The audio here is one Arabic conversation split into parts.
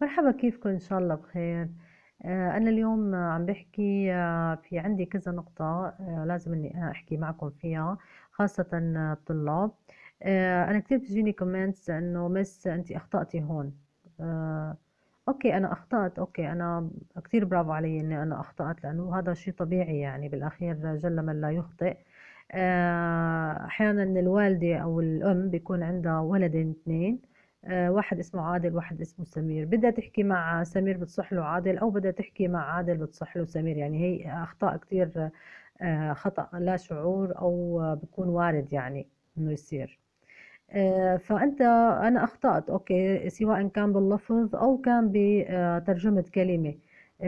مرحبا كيفكم إن شاء الله بخير آه، أنا اليوم عم بحكي آه، في عندي كذا نقطة آه، لازم إني أحكي معكم فيها خاصة الطلاب أنا كثير بتجيني كومنتس إنه مس أنت أخطأتي هون أوكي أنا أخطأت أوكي أنا كثير برافو علي إني أنا أخطأت لأنه هذا شيء طبيعي يعني بالأخير جل من لا يخطئ أحيانا الوالدة أو الأم بيكون عندها ولدين اثنين آه، واحد اسمه عادل واحد اسمه سمير بدها تحكي مع سمير بتصح له عادل او بدها تحكي مع عادل بتصح له سمير يعني هي اخطاء كثير آه، خطا لا شعور او بكون وارد يعني انه يصير آه، فانت انا اخطات اوكي سواء كان باللفظ او كان بترجمه كلمه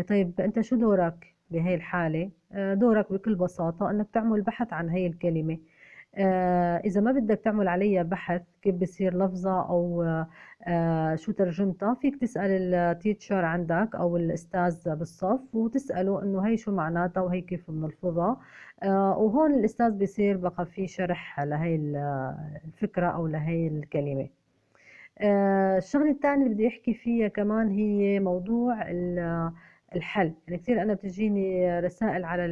طيب انت شو دورك بهي الحاله دورك بكل بساطه انك تعمل بحث عن هي الكلمه آه، اذا ما بدك تعمل عليها بحث كيف بصير لفظه او آه، شو ترجمتها فيك تسال التيتشر عندك او الاستاذ بالصف وتساله انه هي شو معناتها وهي كيف بنلفظها آه، وهون الاستاذ بصير بقى في شرح لهي الفكره او لهي الكلمه الشغله الثانيه اللي بدي احكي فيها كمان هي موضوع الحل يعني كثير انا بتجيني رسائل على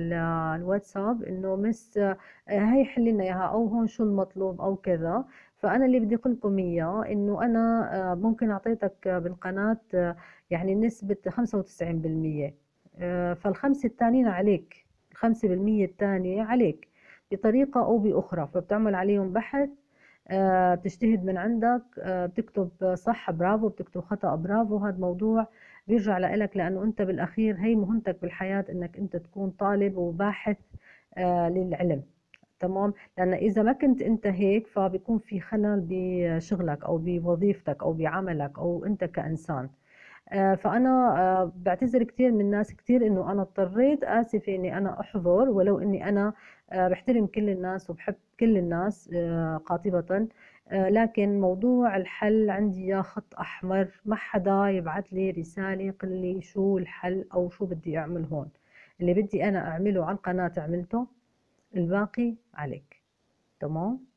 الواتساب انه مس آه، هي حلي لنا اياها او هون شو المطلوب او كذا فانا اللي بدي اقول لكم اياه انه انا آه، ممكن اعطيتك بالقناه آه، يعني نسبه 95% فالخمسه الثانيين عليك الخمسة بالمية الثانية عليك بطريقة أو بأخرى فبتعمل عليهم بحث بتجتهد آه، من عندك آه، بتكتب صح برافو بتكتب خطأ برافو هذا موضوع بيرجع لإلك لأنه أنت بالأخير هي مهمتك بالحياة أنك أنت تكون طالب وباحث آه، للعلم تمام لأن إذا ما كنت أنت هيك فبيكون في خلل بشغلك أو بوظيفتك أو بعملك أو أنت كإنسان آه، فانا آه، بعتذر كثير من الناس كثير انه انا اضطريت اسفه اني انا احضر ولو اني انا آه، بحترم كل الناس وبحب كل الناس قاطبه لكن موضوع الحل عندي يا خط احمر ما حدا يبعث لي رساله يقول لي شو الحل او شو بدي اعمل هون اللي بدي انا اعمله على القناه عملته الباقي عليك تمام